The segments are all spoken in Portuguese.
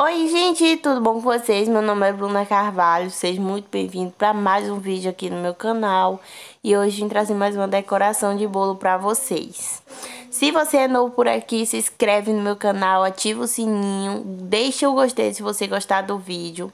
Oi gente, tudo bom com vocês? Meu nome é Bruna Carvalho, sejam muito bem-vindos para mais um vídeo aqui no meu canal E hoje vim trazer mais uma decoração de bolo para vocês se você é novo por aqui, se inscreve no meu canal, ativa o sininho, deixa o gostei se você gostar do vídeo.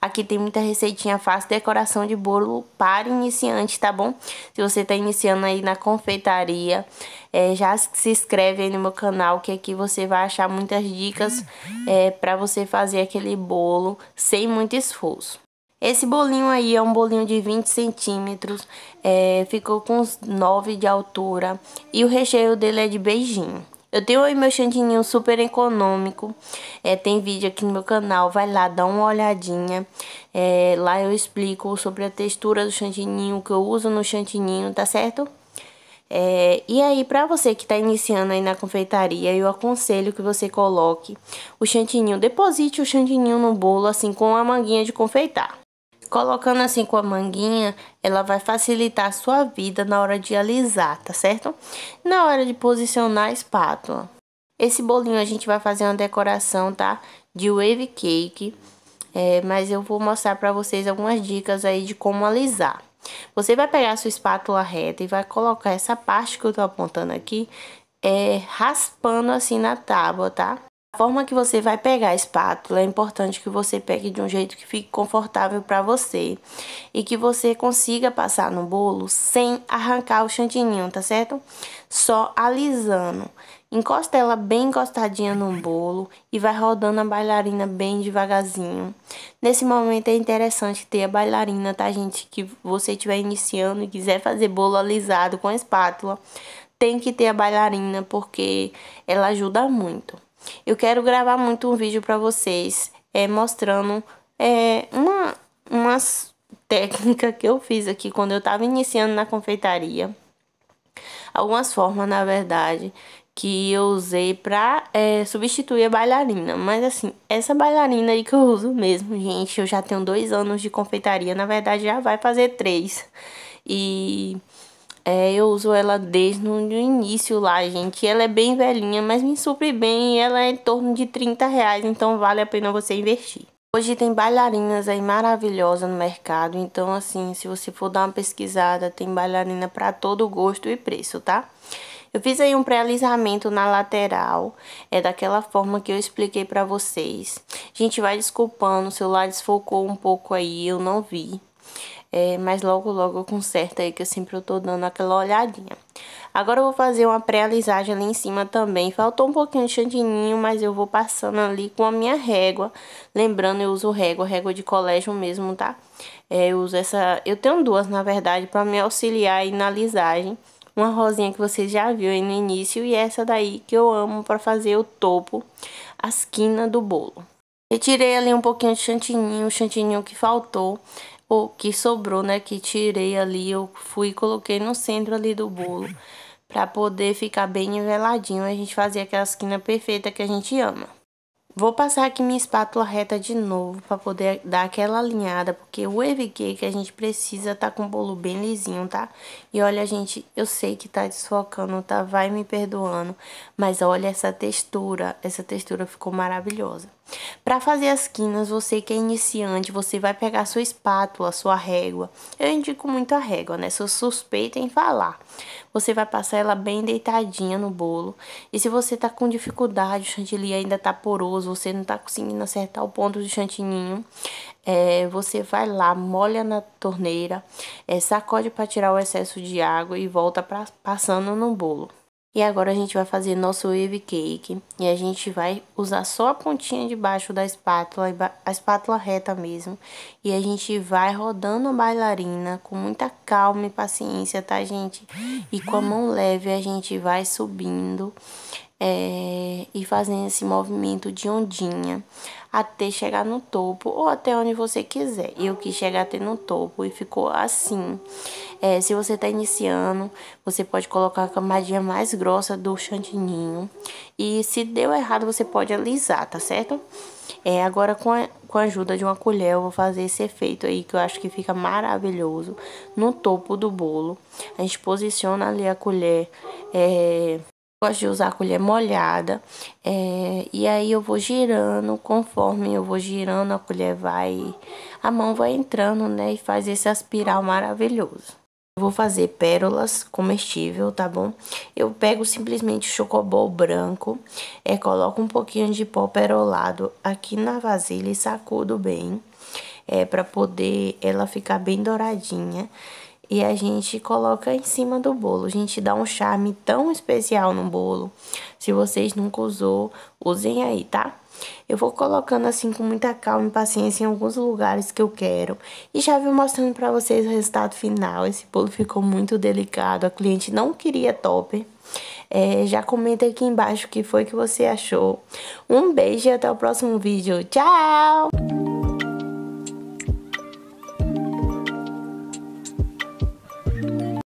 Aqui tem muita receitinha fácil, decoração de bolo para iniciante, tá bom? Se você tá iniciando aí na confeitaria, é, já se inscreve aí no meu canal, que aqui você vai achar muitas dicas é, para você fazer aquele bolo sem muito esforço. Esse bolinho aí é um bolinho de 20 centímetros, é, ficou com uns 9 de altura e o recheio dele é de beijinho. Eu tenho aí meu chantininho super econômico, é, tem vídeo aqui no meu canal, vai lá, dá uma olhadinha. É, lá eu explico sobre a textura do chantininho, que eu uso no chantininho, tá certo? É, e aí, para você que está iniciando aí na confeitaria, eu aconselho que você coloque o chantininho, deposite o chantininho no bolo, assim, com a manguinha de confeitar. Colocando assim com a manguinha, ela vai facilitar a sua vida na hora de alisar, tá certo? Na hora de posicionar a espátula. Esse bolinho a gente vai fazer uma decoração, tá? De wave cake. É, mas eu vou mostrar pra vocês algumas dicas aí de como alisar. Você vai pegar a sua espátula reta e vai colocar essa parte que eu tô apontando aqui, é, raspando assim na tábua, tá? A forma que você vai pegar a espátula é importante que você pegue de um jeito que fique confortável para você e que você consiga passar no bolo sem arrancar o chantininho, tá certo? Só alisando. Encosta ela bem encostadinha no bolo e vai rodando a bailarina bem devagarzinho. Nesse momento é interessante ter a bailarina, tá, gente? Que você estiver iniciando e quiser fazer bolo alisado com a espátula, tem que ter a bailarina porque ela ajuda muito. Eu quero gravar muito um vídeo para vocês é, mostrando é, uma, uma técnica que eu fiz aqui quando eu estava iniciando na confeitaria. Algumas formas, na verdade, que eu usei pra é, substituir a bailarina. Mas assim, essa bailarina aí que eu uso mesmo, gente, eu já tenho dois anos de confeitaria. Na verdade, já vai fazer três. E é, eu uso ela desde o início lá, gente. Ela é bem velhinha, mas me supre bem. Ela é em torno de 30 reais, então vale a pena você investir. Hoje tem bailarinas aí maravilhosas no mercado, então assim, se você for dar uma pesquisada, tem bailarina para todo gosto e preço, tá? Eu fiz aí um pré-alisamento na lateral, é daquela forma que eu expliquei para vocês. Gente, vai desculpando, o celular desfocou um pouco aí, eu não vi. É, mas logo, logo eu conserto aí, que eu sempre eu tô dando aquela olhadinha. Agora eu vou fazer uma pré-alisagem ali em cima também. Faltou um pouquinho de chantininho, mas eu vou passando ali com a minha régua. Lembrando, eu uso régua, régua de colégio mesmo, tá? É, eu uso essa... Eu tenho duas, na verdade, pra me auxiliar aí na alisagem. Uma rosinha que você já viu aí no início e essa daí que eu amo pra fazer o topo, a esquina do bolo. Retirei ali um pouquinho de chantininho, o chantininho que faltou o que sobrou, né, que tirei ali, eu fui e coloquei no centro ali do bolo para poder ficar bem niveladinho. A gente fazia aquela esquina perfeita que a gente ama. Vou passar aqui minha espátula reta de novo para poder dar aquela alinhada, porque o wave cake a gente precisa tá com o bolo bem lisinho, tá? E olha, gente, eu sei que tá desfocando, tá? Vai me perdoando, mas olha essa textura, essa textura ficou maravilhosa. Para fazer as quinas, você que é iniciante, você vai pegar sua espátula, sua régua. Eu indico muito a régua, né? Sou suspeita em falar. Você vai passar ela bem deitadinha no bolo. E se você tá com dificuldade, o chantilly ainda tá poroso, pessoas, você não tá conseguindo acertar o ponto do chantininho, é, você vai lá, molha na torneira, é, sacode para tirar o excesso de água e volta pra, passando no bolo. E agora a gente vai fazer nosso wave cake e a gente vai usar só a pontinha de baixo da espátula, a espátula reta mesmo. E a gente vai rodando a bailarina com muita calma e paciência, tá gente? E com a mão leve a gente vai subindo é, e fazendo esse movimento de ondinha até chegar no topo ou até onde você quiser. Eu quis chegar até no topo e ficou assim. É, se você está iniciando, você pode colocar a camadinha mais grossa do chantininho e se deu errado você pode alisar, tá certo? É, agora com a, com a ajuda de uma colher eu vou fazer esse efeito aí que eu acho que fica maravilhoso no topo do bolo. A gente posiciona ali a colher é, Gosto de usar a colher molhada. É, e aí eu vou girando, conforme eu vou girando, a colher vai. A mão vai entrando, né? E faz esse aspiral maravilhoso. Eu vou fazer pérolas comestível, tá bom? Eu pego simplesmente chocobol branco, é, coloco um pouquinho de pó perolado aqui na vasilha e sacudo bem, é, pra poder ela ficar bem douradinha e a gente coloca em cima do bolo. A gente dá um charme tão especial no bolo. Se vocês nunca usou, usem aí, tá? Eu vou colocando assim com muita calma e paciência em alguns lugares que eu quero. E já vim mostrando pra vocês o resultado final. Esse bolo ficou muito delicado, a cliente não queria topper. É, já comenta aqui embaixo o que foi que você achou. Um beijo e até o próximo vídeo. Tchau!